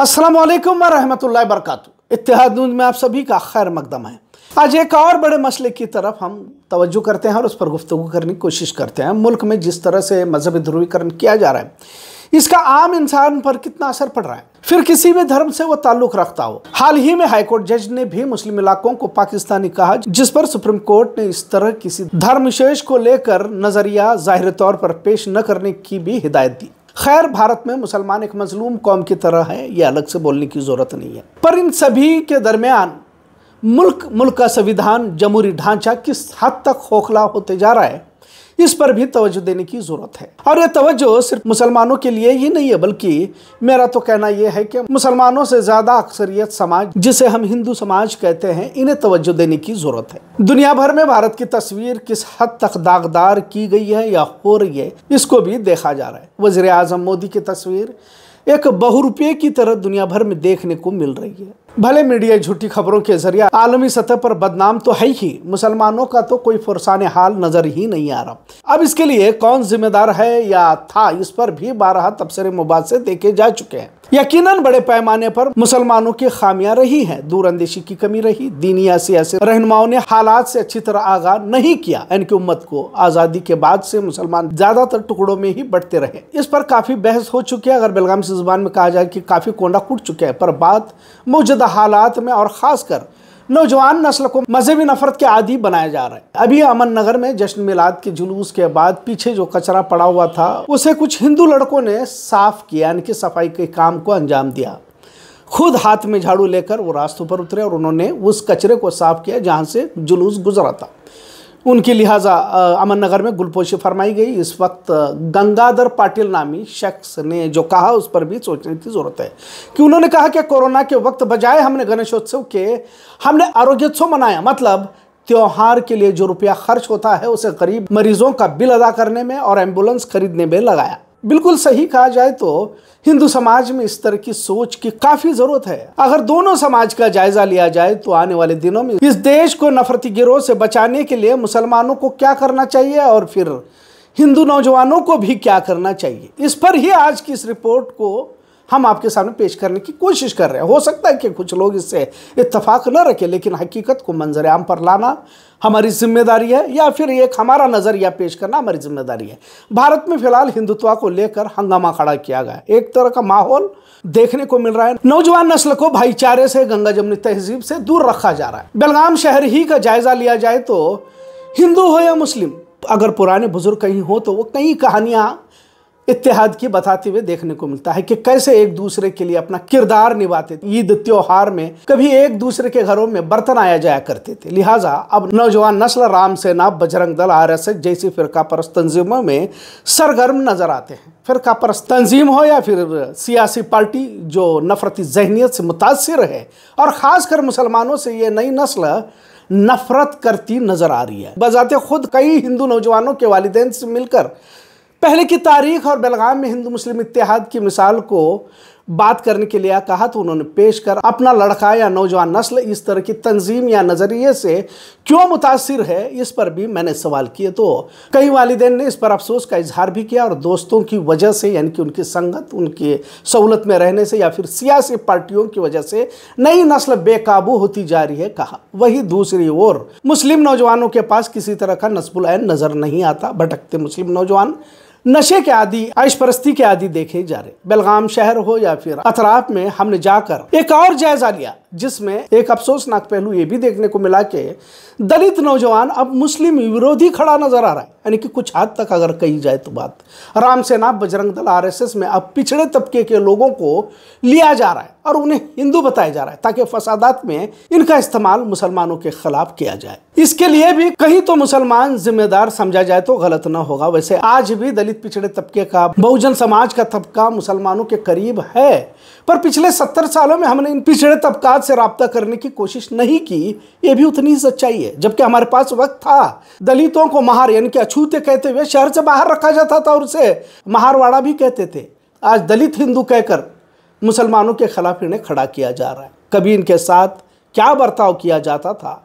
अस्सलाम वालेकुम वरहमतुल्लाहि वरकत इतिहाद नून में आप सभी का खैर मकदम है आज एक और बड़े मसले की तरफ हम तवज्जो करते हैं और उस पर गुफ्तु करने की कोशिश करते हैं मुल्क में जिस तरह से मजहबी ध्रुवीकरण किया जा रहा है इसका आम इंसान पर कितना असर पड़ रहा है फिर किसी भी धर्म से वो ताल्लुक रखता हो हाल ही में हाईकोर्ट जज ने भी मुस्लिम इलाकों को पाकिस्तानी कहा जिस पर सुप्रीम कोर्ट ने इस तरह किसी धर्म विशेष को लेकर नजरिया जाहिर तौर पर पेश न करने की भी हिदायत दी खैर भारत में मुसलमान एक मजलूम कौम की तरह है यह अलग से बोलने की ज़रूरत नहीं है पर इन सभी के दरमियान मुल्क मुल्क का संविधान जमहूरी ढांचा किस हद तक खोखला होते जा रहा है इस पर भी तवज्जो देने की ज़रूरत है और यह तवज्जो सिर्फ मुसलमानों के लिए ही नहीं है बल्कि मेरा तो कहना यह है कि मुसलमानों से ज़्यादा अक्सरियत समाज जिसे हम हिंदू समाज कहते हैं इन्हें तवज्जो देने की ज़रूरत है दुनिया भर में भारत की तस्वीर किस हद तक दागदार की गई है या हो रही है इसको भी देखा जा रहा है वजीर आजम मोदी की तस्वीर एक बहुरूपये की तरह दुनिया भर में देखने को मिल रही है भले मीडिया झूठी खबरों के जरिए आलमी सतह पर बदनाम तो है ही मुसलमानों का तो कोई फुरसान हाल नजर ही नहीं आ रहा अब इसके लिए कौन जिम्मेदार है या था इस पर भी बारह तबसरे मुबाद से देखे जा चुके हैं यकीनन बड़े पैमाने पर मुसलमानों की खामियां रही हैं दूरअंदेशी की कमी रही दीनी या सियासी रहनुमाओं ने हालात से अच्छी तरह आगाह नहीं किया इनकी उम्मत को आज़ादी के बाद से मुसलमान ज़्यादातर टुकड़ों में ही बढ़ते रहे इस पर काफ़ी बहस हो चुकी है अगर बेलगाम से जुबान में कहा जाए कि काफ़ी कोंडा कुट चुका है पर बात मौजूदा हालात में और ख़ासकर नौजवान नस्ल को मजहबी नफरत के आदि बनाया जा रहा है अभी अमन नगर में जश्न मिलाद के जुलूस के बाद पीछे जो कचरा पड़ा हुआ था उसे कुछ हिंदू लड़कों ने साफ किया यानी कि सफाई के काम को अंजाम दिया खुद हाथ में झाड़ू लेकर वो रास्तों पर उतरे और उन्होंने उस कचरे को साफ किया जहाँ से जुलूस गुजरा था उनकी लिहाजा अमन नगर में गुलपोशी फरमाई गई इस वक्त गंगाधर पाटिल नामी शख्स ने जो कहा उस पर भी सोचने की ज़रूरत है कि उन्होंने कहा कि कोरोना के वक्त बजाय हमने गणेशोत्सव के हमने आरोग्योत्सव मनाया मतलब त्यौहार के लिए जो रुपया खर्च होता है उसे गरीब मरीजों का बिल अदा करने में और एम्बुलेंस खरीदने में लगाया बिल्कुल सही कहा जाए तो हिंदू समाज में इस तरह की सोच की काफी जरूरत है अगर दोनों समाज का जायजा लिया जाए तो आने वाले दिनों में इस देश को नफरती गिरोह से बचाने के लिए मुसलमानों को क्या करना चाहिए और फिर हिंदू नौजवानों को भी क्या करना चाहिए इस पर ही आज की इस रिपोर्ट को हम आपके सामने पेश करने की कोशिश कर रहे हैं हो सकता है कि कुछ लोग इससे इतफाक़ न रखें लेकिन हकीकत को मंजर आम पर लाना हमारी जिम्मेदारी है या फिर एक हमारा नज़रिया पेश करना हमारी जिम्मेदारी है भारत में फिलहाल हिंदुत्व को लेकर हंगामा खड़ा किया गया एक तरह का माहौल देखने को मिल रहा है नौजवान नस्ल को भाईचारे से गंगा जमुनी तहजीब से दूर रखा जा रहा है बेलगाम शहर ही का जायजा लिया जाए तो हिंदू हो या मुस्लिम अगर पुराने बुजुर्ग कहीं हो तो वो कई कहानियाँ इतिहाद की बताते हुए देखने को मिलता है कि कैसे एक दूसरे के लिए अपना किरदार निभाते थे ईद त्योहार में कभी एक दूसरे के घरों में बर्तन आया जाया करते थे लिहाजा अब नौजवान नस्ल राम सेना बजरंग दल आर एस एस जैसी फिरका परस्त तंजीमों में सरगर्म नजर आते हैं फिरका परस्त तंजीम हो या फिर सियासी पार्टी जो नफरती जहनीत से मुतासर है और ख़ासकर मुसलमानों से ये नई नस्ल नफरत करती नजर आ रही है बजाते खुद कई हिंदू नौजवानों के वालदेन से मिलकर पहले की तारीख और बेलगाम में हिंदू मुस्लिम इतिहाद की मिसाल को बात करने के लिए कहा तो उन्होंने पेश कर अपना लड़का या नौजवान नस्ल इस तरह की तंजीम या नज़रिए से क्यों मुतासर है इस पर भी मैंने सवाल किए तो कई वालदे ने इस पर अफसोस का इजहार भी किया और दोस्तों की वजह से यानी कि उनकी संगत उनके सहूलत में रहने से या फिर सियासी पार्टियों की वजह से नई नस्ल बेकाबू होती जा रही है कहा वही दूसरी ओर मुस्लिम नौजवानों के पास किसी तरह का नसबुल नज़र नहीं आता भटकते मुस्लिम नौजवान नशे के आदि आयश परस्ती के आदि देखे जा रहे बेलगाम शहर हो या फिर अतराफ में हमने जाकर एक और जायजा लिया जिसमें एक अफसोसनाक पहलू ये भी देखने को मिला कि दलित नौजवान अब मुस्लिम विरोधी खड़ा नजर आ रहा है यानी कि कुछ हद तक अगर कही जाए तो बात राम सेना बजरंग दल आरएसएस में अब पिछड़े तबके के लोगों को लिया जा रहा है और उन्हें हिंदू बताया जा रहा है ताकि फसादात में इनका इस्तेमाल मुसलमानों के खिलाफ किया जाए इसके लिए भी कहीं तो मुसलमान जिम्मेदार समझा जाए तो गलत ना होगा वैसे आज भी दलित पिछड़े तबके का बहुजन समाज का तबका मुसलमानों के करीब है पर पिछले सत्तर सालों में हमने इन पिछड़े तबका से रबता करने की कोशिश नहीं की ये भी उतनी सच्चाई है जबकि हमारे पास वक्त था दलितों को महार यानी कि अछूते कहते हुए शहर से बाहर रखा जाता था और उसे महारवाड़ा भी कहते थे आज दलित हिंदू कहकर मुसलमानों के खिलाफ इन्हें खड़ा किया जा रहा है कभी इनके साथ क्या बर्ताव किया जाता था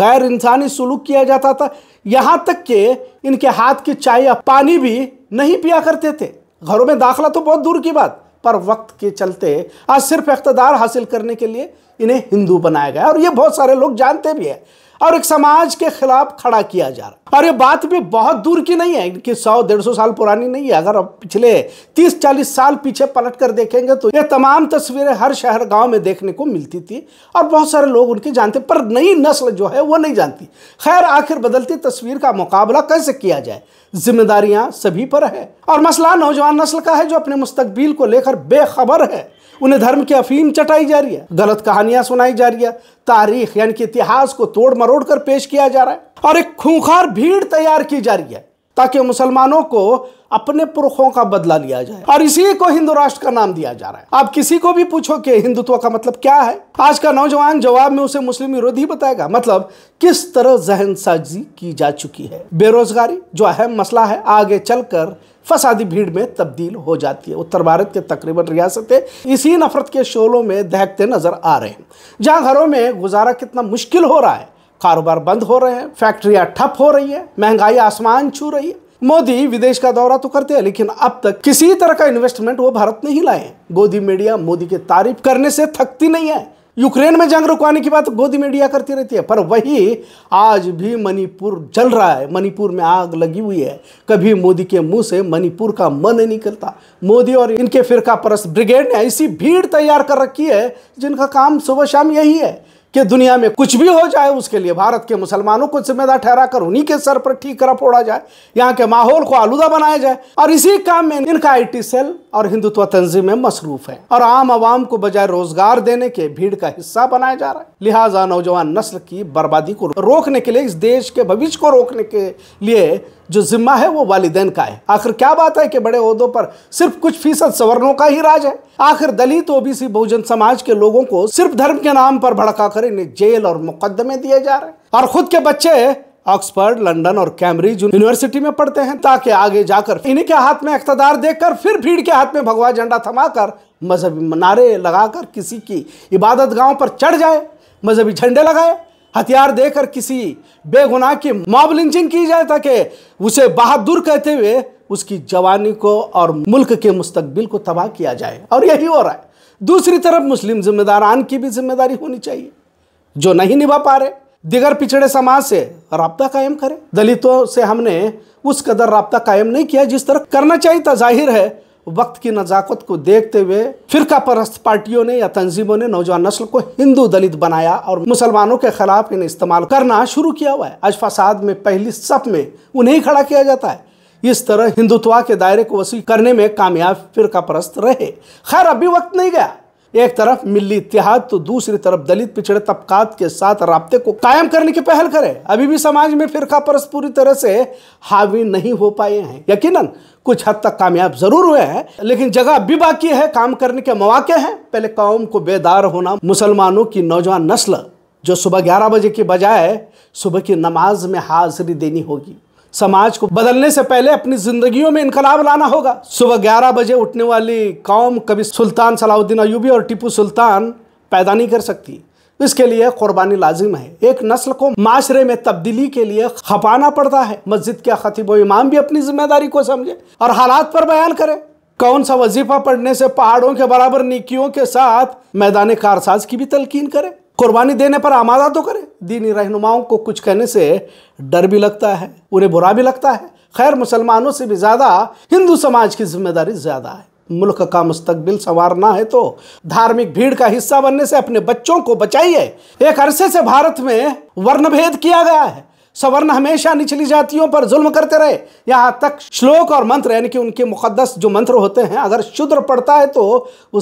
गैर इंसानी सुलूक किया जाता था यहाँ तक के इनके हाथ की चाय या पानी भी नहीं पिया करते थे घरों में दाखला तो बहुत दूर की बात पर वक्त के चलते आज सिर्फ इकतदार हासिल करने के लिए इन्हें हिंदू बनाया गया और ये बहुत सारे लोग जानते भी हैं और एक समाज के खिलाफ खड़ा किया जा रहा और ये बात भी बहुत दूर की नहीं है कि सौ डेढ़ सौ साल पुरानी नहीं है अगर पिछले तीस चालीस साल पीछे पलट कर देखेंगे तो ये तमाम तस्वीरें हर शहर गाँव में देखने को मिलती थी और बहुत सारे लोग उनके जानते पर नई नस्ल जो है वो नहीं जानती खैर आखिर बदलती तस्वीर का मुकाबला कैसे किया जाए जिम्मेदारियां सभी पर है और मसला नौजवान नस्ल का है जो अपने मुस्तबिल को लेकर बेखबर है उन्हें धर्म की अफीम चटाई जा रही है गलत कहानियां सुनाई जा रही है तारीख यानी कि इतिहास को तोड़ मरोड़ कर पेश किया जा रहा है और एक खूंखार भीड़ तैयार की जा रही है ताकि मुसलमानों को अपने पुरखों का बदला लिया जाए और इसी को हिंदू राष्ट्र का नाम दिया जा रहा है आप किसी को भी पूछो कि हिंदुत्व का मतलब क्या है आज का नौजवान जवाब में उसे मुस्लिम विरोधी बताएगा मतलब किस तरह जहन साजी की जा चुकी है बेरोजगारी जो अहम मसला है आगे चलकर फसादी भीड़ में तब्दील हो जाती है उत्तर भारत के तकरीबन रियासतें इसी नफरत के शोलों में दहकते नजर आ रहे हैं जहां घरों में गुजारा कितना मुश्किल हो रहा है कारोबार बंद हो रहे हैं फैक्ट्रियां ठप हो रही है महंगाई आसमान छू रही है मोदी विदेश का दौरा तो करते हैं लेकिन अब तक किसी तरह का इन्वेस्टमेंट वो भारत नहीं लाए गोदी मीडिया मोदी की तारीफ करने से थकती नहीं है यूक्रेन में जंग रुकवाने की बात गोदी मीडिया करती रहती है पर वही आज भी मणिपुर जल रहा है मणिपुर में आग लगी हुई है कभी मोदी के मुंह से मणिपुर का मन नहीं निकलता मोदी और इनके फिरका परस ब्रिगेड ने ऐसी भीड़ तैयार कर रखी है जिनका काम सुबह शाम यही है कि दुनिया में कुछ भी हो जाए उसके लिए भारत के मुसलमानों को जिम्मेदार ठहरा कर उन्हीं के सर पर ठीक करा फोड़ा जाए यहाँ के माहौल को आलूदा बनाया जाए और इसी काम में इनका आई सेल और हिंदुत्व तंजीमें मसरूफ है और आम आवाम को बजाय रोजगार देने के भीड़ का हिस्सा बनाया जा रहा है लिहाजा नौजवान नस्ल की बर्बादी को रोकने के लिए इस देश के भविष्य को रोकने के लिए जो जिम्मा है वो वालदेन का है आखिर क्या बात है कि बड़े उहदों पर सिर्फ कुछ फीसद सवर्णों का ही राज है आखिर दलित ओबीसी बहुजन समाज के लोगों को सिर्फ धर्म के नाम पर भड़का कर इन्हें जेल और मुकदमे दिए जा रहे हैं और खुद के बच्चे ऑक्सफर्ड लंदन और कैम्ब्रिज यूनिवर्सिटी में पढ़ते हैं ताकि आगे जाकर इन्हीं के हाथ में इकतदार देकर फिर भीड़ के हाथ में भगवा झंडा थमाकर मजहबी नारे लगाकर किसी की इबादत गांव पर चढ़ जाए मजहबी झंडे लगाए हथियार देकर किसी बेगुनाह की मॉब लिंचिंग की जाए ताकि उसे बहादुर कहते हुए उसकी जवानी को और मुल्क के मुस्तबिल को तबाह किया जाए और यही हो रहा है दूसरी तरफ मुस्लिम जिम्मेदारान की भी जिम्मेदारी होनी चाहिए जो नहीं निभा पा रहे दिगर पिछड़े समाज से रबता कायम करें दलितों से हमने उस कदर रबता कायम नहीं किया जिस तरह करना चाहिए था जाहिर है वक्त की नज़ाकत को देखते हुए फिरका परस्त पार्टियों ने या तंजीमों ने नौजवान नस्ल को हिंदू दलित बनाया और मुसलमानों के खिलाफ इन्हें इस्तेमाल करना शुरू किया हुआ है आज फसाद में पहली सप में उन्हें ही खड़ा किया जाता है इस तरह हिंदुत्वा के दायरे को वसी करने में कामयाब फिरका परस्त रहे खैर अभी वक्त नहीं गया एक तरफ मिली इतिहाद तो दूसरी तरफ दलित पिछड़े तबकात के साथ रबते को कायम करने की पहल करे अभी भी समाज में फिरका परस पूरी तरह से हावी नहीं हो पाए हैं यकीनन कुछ हद तक कामयाब जरूर हुए हैं लेकिन जगह भी बाकी है काम करने के मौके हैं पहले कौम को बेदार होना मुसलमानों की नौजवान नस्ल जो सुबह ग्यारह बजे के बजाय सुबह की नमाज में हाजिरी देनी होगी समाज को बदलने से पहले अपनी जिंदगियों में इनकलाब लाना होगा सुबह ग्यारह बजे उठने वाली कौम कभी सुल्तान सलाउद्दीन अयूबी और टीपू सुल्तान पैदा नहीं कर सकती इसके लिए कुर्बानी लाजिम है एक नस्ल को माशरे में तब्दीली के लिए खपाना पड़ता है मस्जिद के खतीब इमाम भी अपनी जिम्मेदारी को समझे और हालात पर बयान करे कौन सा वजीफा पढ़ने से पहाड़ों के बराबर निकियों के साथ मैदान कारसाज की भी तलकीन करे कुर्बानी देने पर आमादा तो करें दीनी रहनुमाओं को कुछ कहने से डर भी लगता है उन्हें बुरा भी लगता है खैर मुसलमानों से भी ज़्यादा हिंदू समाज की जिम्मेदारी ज़्यादा है मुल्क का मुस्तबिल संवारना है तो धार्मिक भीड़ का हिस्सा बनने से अपने बच्चों को बचाइए एक अरसे से भारत में वर्ण भेद किया गया है सवर्ण हमेशा निचली जातियों पर जुल्म करते रहे यहाँ तक श्लोक और मंत्र यानी कि उनके मुकदस जो मंत्र होते हैं अगर शुद्र पड़ता है तो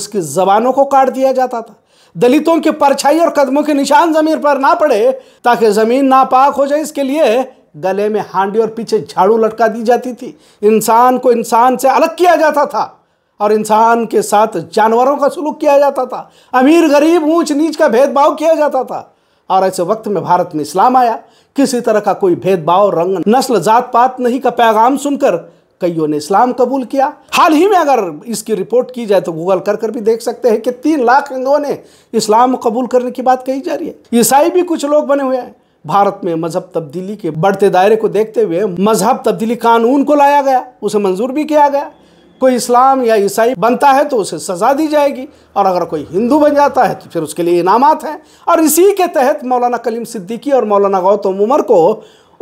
उसकी जबानों को काट दिया जाता था दलितों के परछाई और कदमों के निशान जमीन पर ना पड़े ताकि जमीन नापाक हो जाए इसके लिए गले में हांडी और पीछे झाड़ू लटका दी जाती थी इंसान को इंसान से अलग किया जाता था और इंसान के साथ जानवरों का सलूक किया जाता था अमीर गरीब ऊंच नीच का भेदभाव किया जाता था और ऐसे वक्त में भारत में इस्लाम आया किसी तरह का कोई भेदभाव रंग नस्ल जात पात नहीं का पैगाम सुनकर कईयों ने इस्लाम कबूल किया हाल ही में अगर इसकी रिपोर्ट की जाए तो गूगल कर कर भी देख सकते हैं कि तीन लाख लोगों ने इस्लाम कबूल करने की बात कही जा रही है ईसाई भी कुछ लोग बने हुए हैं भारत में मजहब तब्दीली के बढ़ते दायरे को देखते हुए मजहब तब्दीली कानून को लाया गया उसे मंजूर भी किया गया कोई इस्लाम या ईसाई बनता है तो उसे सज़ा दी जाएगी और अगर कोई हिंदू बन जाता है तो फिर उसके लिए इनामत हैं और इसी के तहत मौलाना कलीम सिद्दीकी और मौलाना गौतम उमर को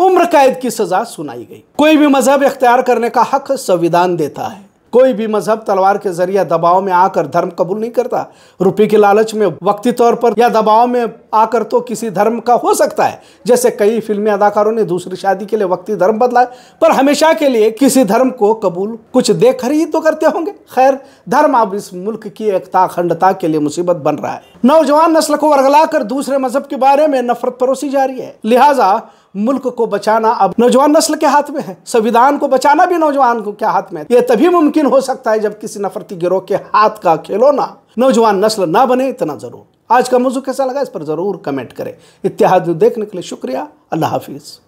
उम्र कैद की सजा सुनाई गई कोई भी मजहब इख्तियार करने का हक संविधान देता है कोई भी मजहब तलवार के जरिए दबाव में आकर धर्म कबूल नहीं करता रुपये के लालच में वक्ती तौर पर या दबाव में आकर तो किसी धर्म का हो सकता है जैसे कई फिल्मी अदाकारों ने दूसरी शादी के लिए वक्ती धर्म बदला पर हमेशा के लिए किसी धर्म को कबूल कुछ देख ही तो करते होंगे खैर धर्म अब इस मुल्क की एकता अखंडता के लिए मुसीबत बन रहा है नौजवान नस्ल को वर्गला कर दूसरे मजहब के बारे में नफरत परोसी जा रही है लिहाजा मुल्क को बचाना अब नौजवान नस्ल के हाथ में है संविधान को बचाना भी नौजवान को क्या हाथ में है यह तभी मुमकिन हो सकता है जब किसी नफरती गिरोह के हाथ का खिलौना नौजवान नस्ल ना बने इतना ज़रूर आज का मौजू कैसा लगा इस पर ज़रूर कमेंट करें इतिहाद देखने के लिए शुक्रिया अल्लाह हाफिज़